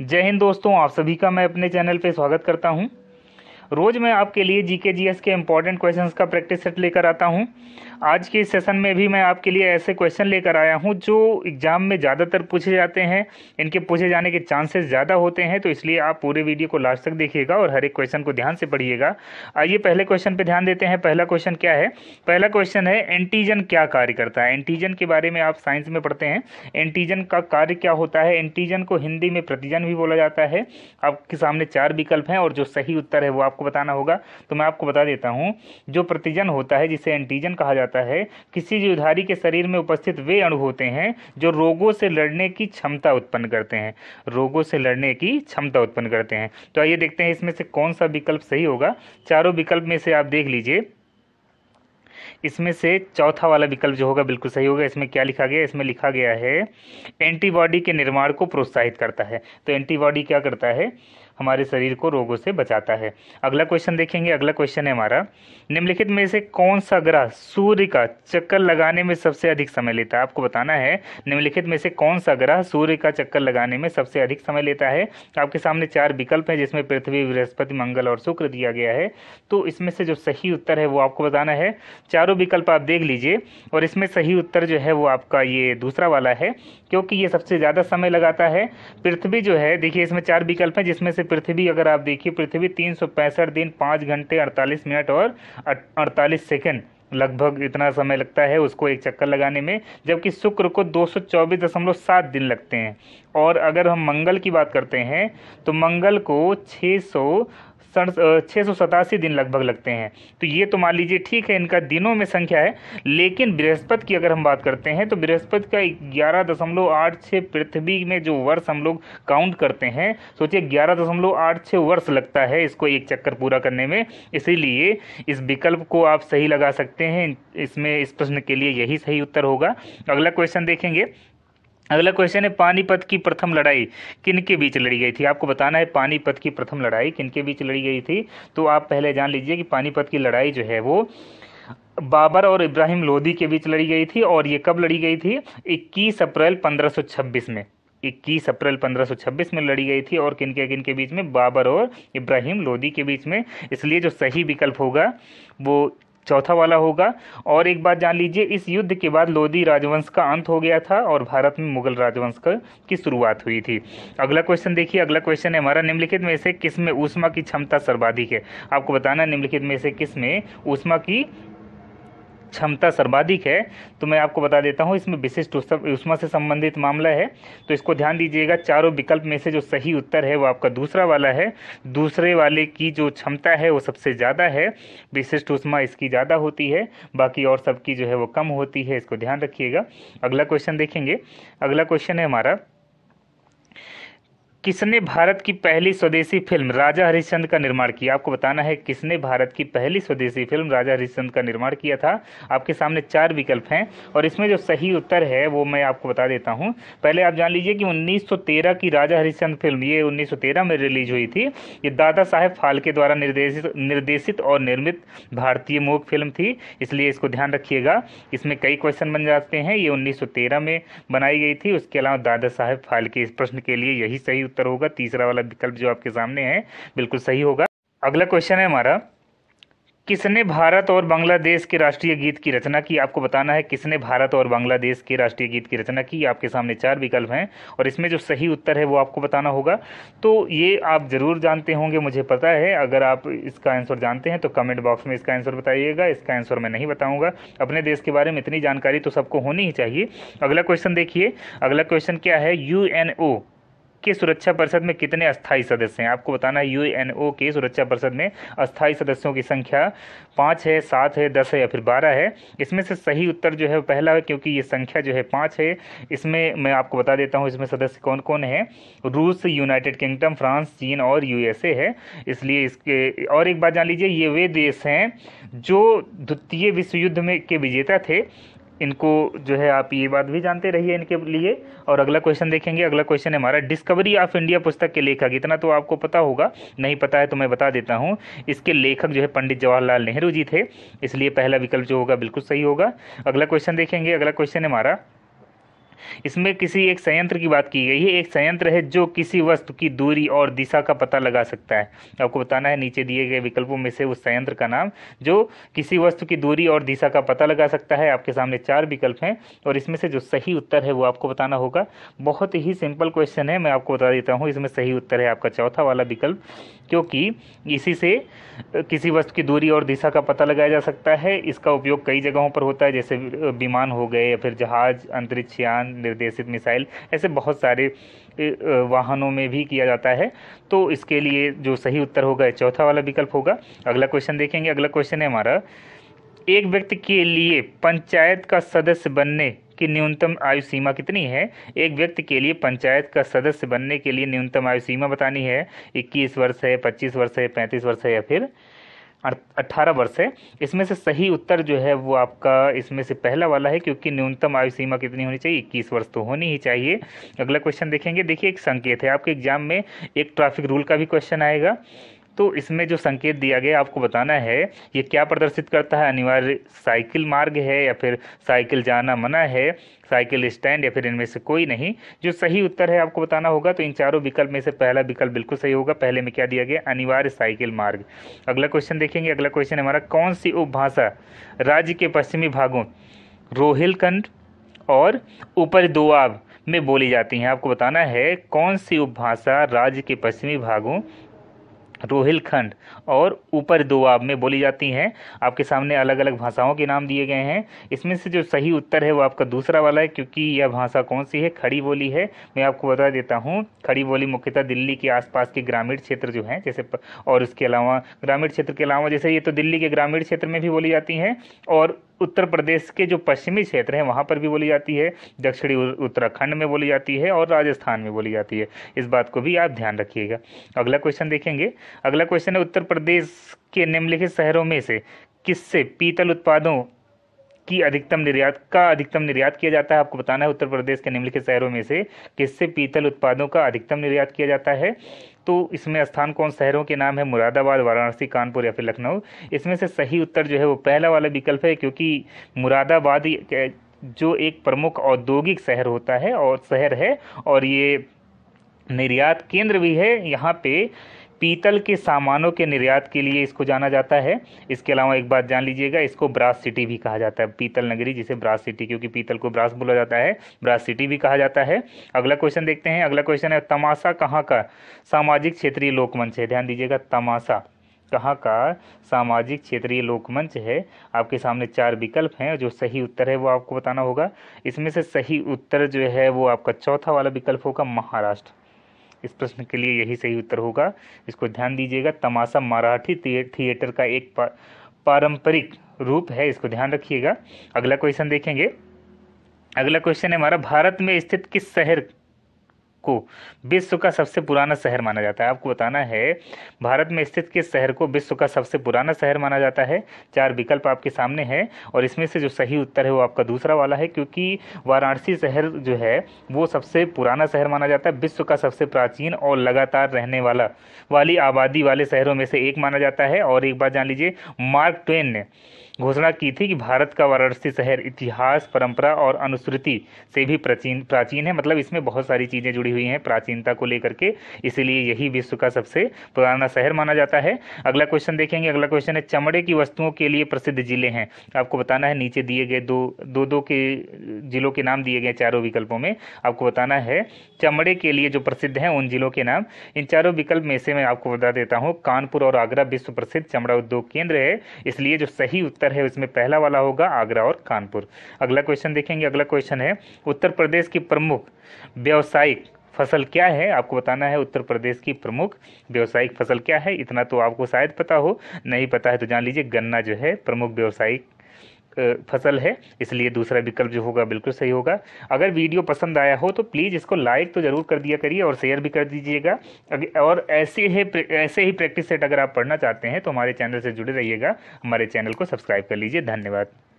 जय हिंद दोस्तों आप सभी का मैं अपने चैनल पे स्वागत करता हूँ रोज़ मैं आपके लिए जीके के जी के इम्पॉर्टेंट क्वेश्चन का प्रैक्टिस सेट लेकर आता हूं आज के सेशन में भी मैं आपके लिए ऐसे क्वेश्चन लेकर आया हूं जो एग्ज़ाम में ज़्यादातर पूछे जाते हैं इनके पूछे जाने के चांसेस ज़्यादा होते हैं तो इसलिए आप पूरे वीडियो को लास्ट तक देखिएगा और हर एक क्वेश्चन को ध्यान से पढ़िएगा आइए पहले क्वेश्चन पर ध्यान देते हैं पहला क्वेश्चन क्या है पहला क्वेश्चन है एंटीजन क्या कार्य करता है एंटीजन के बारे में आप साइंस में पढ़ते हैं एंटीजन का कार्य क्या होता है एंटीजन को हिंदी में प्रतिजन भी बोला जाता है आपके सामने चार विकल्प हैं और जो सही उत्तर है वो आपको बताना होगा तो मैं आपको बता देता हूँ जो प्रतिजन होता है जिसे एंटीजन कहा जाता है किसी जीवधारी के शरीर में उपस्थित वे अणु होते हैं जो रोगों से लड़ने की क्षमता उत्पन्न करते हैं रोगों से लड़ने की क्षमता उत्पन्न करते हैं तो आइए देखते हैं इसमें से कौन सा विकल्प सही होगा चारों विकल्प में से आप देख लीजिए इसमें से चौथा वाला विकल्प जो होगा बिल्कुल सही होगा इसमें क्या लिखा गया इसमें लिखा गया है एंटीबॉडी के निर्माण को प्रोत्साहित करता है तो एंटीबॉडी क्या करता है हमारे शरीर को रोगों से बचाता है अगला क्वेश्चन देखेंगे अगला क्वेश्चन है हमारा निम्नलिखित में से कौन सा ग्रह सूर्य का चक्कर लगाने में सबसे अधिक समय लेता है आपको बताना है निम्नलिखित में से कौन सा ग्रह सूर्य का चक्कर लगाने में सबसे अधिक समय लेता है आपके सामने चार विकल्प हैं जिसमें पृथ्वी बृहस्पति मंगल और शुक्र दिया गया है तो इसमें से जो सही उत्तर है वो आपको बताना है चारों विकल्प आप देख लीजिए और इसमें सही उत्तर जो है वो आपका ये दूसरा वाला है क्योंकि ये सबसे ज़्यादा समय लगाता है पृथ्वी जो है देखिए इसमें चार विकल्प हैं जिसमें से पृथ्वी अगर आप देखिए पृथ्वी तीन दिन पाँच घंटे अड़तालीस मिनट और अड़तालीस सेकेंड लगभग इतना समय लगता है उसको एक चक्कर लगाने में जबकि शुक्र को सात दिन लगते हैं और अगर हम मंगल की बात करते हैं तो मंगल को छः छः दिन लगभग लगते हैं तो ये तो मान लीजिए ठीक है इनका दिनों में संख्या है लेकिन बृहस्पति की अगर हम बात करते हैं तो बृहस्पति का ग्यारह दशमलव आठ छः पृथ्वी में जो वर्ष हम लोग काउंट करते हैं सोचिए ग्यारह दशमलव आठ छः वर्ष लगता है इसको एक चक्कर पूरा करने में इसीलिए इस विकल्प को आप सही लगा सकते हैं इसमें इस प्रश्न के लिए यही सही उत्तर होगा अगला क्वेश्चन देखेंगे अगला क्वेश्चन है पानीपत की प्रथम लड़ाई किनके बीच लड़ी गई थी आपको बताना है पानीपत की प्रथम लड़ाई किनके बीच लड़ी गई थी तो आप पहले जान लीजिए कि पानीपत की लड़ाई जो है वो बाबर और इब्राहिम लोधी के बीच लड़ी गई थी और ये कब लड़ी गई थी 21 अप्रैल 1526 में 21 अप्रैल 1526 में लड़ी गई थी और किनके किनके बीच में बाबर और इब्राहिम लोदी के बीच में इसलिए जो सही विकल्प होगा वो चौथा वाला होगा और एक बात जान लीजिए इस युद्ध के बाद लोधी राजवंश का अंत हो गया था और भारत में मुगल राजवंश का की शुरुआत हुई थी अगला क्वेश्चन देखिए अगला क्वेश्चन है हमारा निम्नलिखित में से किस में ऊष्मा की क्षमता सर्वाधिक है आपको बताना निम्नलिखित में से किस में ऊष्मा की क्षमता सर्वाधिक है तो मैं आपको बता देता हूँ इसमें विशिष्ट उष्मा से संबंधित मामला है तो इसको ध्यान दीजिएगा चारों विकल्प में से जो सही उत्तर है वो आपका दूसरा वाला है दूसरे वाले की जो क्षमता है वो सबसे ज़्यादा है विशिष्ट उष्मा इसकी ज़्यादा होती है बाकी और सबकी जो है वो कम होती है इसको ध्यान रखिएगा अगला क्वेश्चन देखेंगे अगला क्वेश्चन है हमारा किसने भारत की पहली स्वदेशी फिल्म राजा हरिश्चंद का निर्माण किया आपको बताना है किसने भारत की पहली स्वदेशी फिल्म राजा हरिश्चंद का निर्माण किया था आपके सामने चार विकल्प हैं और इसमें जो सही उत्तर है वो मैं आपको बता देता हूं पहले आप जान लीजिए कि 1913 की राजा हरिश्चंद फिल्म ये 1913 में रिलीज हुई थी ये दादा साहेब फाल्के द्वारा निर्देशित निर्देशित और निर्मित भारतीय मूक फिल्म थी इसलिए इसको ध्यान रखिएगा इसमें कई क्वेश्चन बन जाते हैं ये उन्नीस में बनाई गई थी उसके अलावा दादा साहेब फाल्के इस प्रश्न के लिए यही सही उत्तर होगा तीसरा वाला विकल्प जो आपके सामने है बिल्कुल सही होगा अगला क्वेश्चन है हमारा किसने भारत और बांग्लादेश के राष्ट्रीय गीत की रचना की आपको बताना है किसने भारत और बांग्लादेश के राष्ट्रीय गीत की रचना की आपके सामने चार विकल्प हैं और इसमें जो सही उत्तर है वो आपको बताना होगा तो ये आप ज़रूर जानते होंगे मुझे पता है अगर आप इसका आंसर जानते हैं तो कमेंट बॉक्स में इसका आंसर बताइएगा इसका आंसर मैं नहीं बताऊँगा अपने देश के बारे में इतनी जानकारी तो सबको होनी ही चाहिए अगला क्वेश्चन देखिए अगला क्वेश्चन क्या है यू के सुरक्षा परिषद में कितने अस्थायी सदस्य हैं आपको बताना है यू के सुरक्षा परिषद में अस्थायी सदस्यों की संख्या पाँच है सात है दस है या फिर बारह है इसमें से सही उत्तर जो है पहला है क्योंकि ये संख्या जो है पाँच है इसमें मैं आपको बता देता हूँ इसमें सदस्य कौन कौन है रूस यूनाइटेड किंगडम फ्रांस चीन और यूएसए है इसलिए इसके और एक बात जान लीजिए ये वे देश हैं जो द्वितीय विश्व युद्ध में के विजेता थे इनको जो है आप ये बात भी जानते रहिए इनके लिए और अगला क्वेश्चन देखेंगे अगला क्वेश्चन हमारा डिस्कवरी ऑफ इंडिया पुस्तक के लेखक इतना तो आपको पता होगा नहीं पता है तो मैं बता देता हूँ इसके लेखक जो है पंडित जवाहरलाल नेहरू जी थे इसलिए पहला विकल्प जो होगा बिल्कुल सही होगा अगला क्वेश्चन देखेंगे अगला क्वेश्चन हमारा इसमें किसी एक संयंत्र की बात की गई है एक संयंत्र है जो किसी वस्तु की दूरी और दिशा का पता लगा सकता है आपको बताना है नीचे दिए गए विकल्पों में से उस संयंत्र का नाम जो किसी वस्तु की दूरी और दिशा का पता लगा सकता है आपके सामने चार विकल्प हैं और इसमें से जो सही उत्तर है वो आपको बताना होगा बहुत ही सिंपल क्वेश्चन है मैं आपको बता देता हूँ इसमें सही उत्तर है आपका चौथा वाला विकल्प क्योंकि इसी से किसी वस्तु की दूरी और दिशा का पता लगाया जा सकता है इसका उपयोग कई जगहों पर होता है जैसे विमान हो गए या फिर जहाज अंतरिक्ष यान विमान निर्देशित मिसाइल ऐसे बहुत सारे वाहनों में भी किया जाता है तो इसके लिए जो सही उत्तर होगा चौथा वाला विकल्प होगा अगला क्वेश्चन देखेंगे अगला क्वेश्चन है हमारा एक व्यक्ति के लिए पंचायत का सदस्य बनने की न्यूनतम आयु सीमा कितनी है एक व्यक्ति के लिए पंचायत का सदस्य बनने के लिए न्यूनतम आयु सीमा बतानी है 21 वर्ष है 25 वर्ष है 35 वर्ष है या फिर अट्ठारह वर्ष है इसमें से सही उत्तर जो है वो आपका इसमें से पहला वाला है क्योंकि न्यूनतम आयु सीमा कितनी होनी चाहिए इक्कीस वर्ष तो होनी ही चाहिए अगला क्वेश्चन देखेंगे देखिए एक संकेत है आपके एग्जाम में एक ट्रैफिक रूल का भी क्वेश्चन आएगा तो इसमें जो संकेत दिया गया आपको बताना है ये क्या प्रदर्शित करता है अनिवार्य साइकिल मार्ग है या फिर साइकिल जाना मना है साइकिल स्टैंड या फिर इनमें से कोई नहीं जो सही उत्तर है आपको बताना होगा तो इन चारों विकल्प में से पहला विकल्प बिल्कुल सही होगा पहले में क्या दिया गया अनिवार्य साइकिल मार्ग अगला क्वेश्चन देखेंगे अगला क्वेश्चन हमारा कौन सी उपभाषा राज्य के पश्चिमी भागों रोहिलखंड और ऊपर दोआब में बोली जाती हैं आपको बताना है कौन सी उपभाषा राज्य के पश्चिमी भागों रोहिलखंड और ऊपर दोआब में बोली जाती हैं आपके सामने अलग अलग भाषाओं के नाम दिए गए हैं इसमें से जो सही उत्तर है वो आपका दूसरा वाला है क्योंकि यह भाषा कौन सी है खड़ी बोली है मैं आपको बता देता हूँ खड़ी बोली मुख्यतः दिल्ली के आसपास के ग्रामीण क्षेत्र जो हैं जैसे और उसके अलावा ग्रामीण क्षेत्र के अलावा जैसे ये तो दिल्ली के ग्रामीण क्षेत्र में भी बोली जाती हैं और उत्तर प्रदेश के जो पश्चिमी क्षेत्र हैं वहाँ पर भी बोली जाती है दक्षिणी उत्तराखंड में बोली जाती है और राजस्थान में बोली जाती है इस बात को भी आप ध्यान रखिएगा अगला क्वेश्चन देखेंगे अगला क्वेश्चन है उत्तर प्रदेश के निम्नलिखित शहरों में से किससे पीतल उत्पादों की अधिकतम निर्यात का अधिकतम निर्यात किया जाता है आपको बताना है उत्तर प्रदेश के निम्नलिखित शहरों में से किससे पीतल उत्पादों का अधिकतम निर्यात किया जाता है तो इसमें स्थान कौन शहरों के नाम है मुरादाबाद वाराणसी कानपुर या फिर लखनऊ इसमें से सही उत्तर जो है वो पहला वाला विकल्प है क्योंकि मुरादाबाद जो एक प्रमुख औद्योगिक शहर होता है और शहर है और ये निर्यात केंद्र भी है यहाँ पे पीतल के सामानों के निर्यात के लिए इसको जाना जाता है इसके अलावा एक बात जान लीजिएगा इसको ब्रास सिटी भी कहा जाता है पीतल नगरी जिसे ब्रास सिटी क्योंकि पीतल को ब्रास बोला जाता है ब्रास सिटी भी कहा जाता है अगला क्वेश्चन देखते हैं अगला क्वेश्चन है तमाशा कहाँ का सामाजिक क्षेत्रीय लोकमंच है ध्यान दीजिएगा तमाशा कहाँ का सामाजिक क्षेत्रीय लोकमंच है आपके सामने चार विकल्प हैं जो सही उत्तर है वो आपको बताना होगा इसमें से सही उत्तर जो है वो आपका चौथा वाला विकल्प होगा महाराष्ट्र इस प्रश्न के लिए यही सही उत्तर होगा इसको ध्यान दीजिएगा तमाशा मराठी थिएटर का एक पारंपरिक रूप है इसको ध्यान रखिएगा अगला क्वेश्चन देखेंगे अगला क्वेश्चन है हमारा भारत में स्थित किस शहर को विश्व का सबसे पुराना शहर माना जाता है आपको बताना है भारत में स्थित किस शहर को विश्व का सबसे पुराना शहर माना जाता है चार विकल्प आपके सामने हैं और इसमें से जो सही उत्तर है वो आपका दूसरा वाला है क्योंकि वाराणसी शहर जो है वो सबसे पुराना शहर माना जाता है विश्व का सबसे प्राचीन और लगातार रहने वाला वाली आबादी वाले शहरों में से एक माना जाता है और एक बात जान लीजिए मार्क ट्वेन ने घोषणा की थी कि भारत का वाराणसी शहर इतिहास परंपरा और अनुश्रुति से भी प्राचीन प्राचीन है मतलब इसमें बहुत सारी चीज़ें जुड़ी हुई हैं प्राचीनता को लेकर के इसीलिए यही विश्व का सबसे पुराना शहर माना जाता है अगला क्वेश्चन देखेंगे अगला क्वेश्चन है चमड़े की वस्तुओं के लिए प्रसिद्ध जिले हैं आपको बताना है नीचे दिए गए दो दो दो के जिलों के नाम दिए गए चारों विकल्पों में आपको बताना है चमड़े के लिए जो प्रसिद्ध हैं उन जिलों के नाम इन चारों विकल्प में से मैं आपको बता देता हूँ कानपुर और आगरा विश्व प्रसिद्ध चमड़ा उद्योग केंद्र है इसलिए जो सही उत्तर उत्तर है उसमें पहला वाला होगा आगरा और कानपुर अगला क्वेश्चन देखेंगे अगला क्वेश्चन है उत्तर प्रदेश की प्रमुख व्यावसायिक फसल क्या है आपको बताना है उत्तर प्रदेश की प्रमुख व्यावसायिक फसल क्या है इतना तो आपको शायद पता हो नहीं पता है तो जान लीजिए गन्ना जो है प्रमुख व्यावसायिक फसल है इसलिए दूसरा विकल्प जो होगा बिल्कुल सही होगा अगर वीडियो पसंद आया हो तो प्लीज़ इसको लाइक तो ज़रूर कर दिया करिए और शेयर भी कर दीजिएगा और ऐसे ही ऐसे ही प्रैक्टिस सेट अगर आप पढ़ना चाहते हैं तो हमारे चैनल से जुड़े रहिएगा हमारे चैनल को सब्सक्राइब कर लीजिए धन्यवाद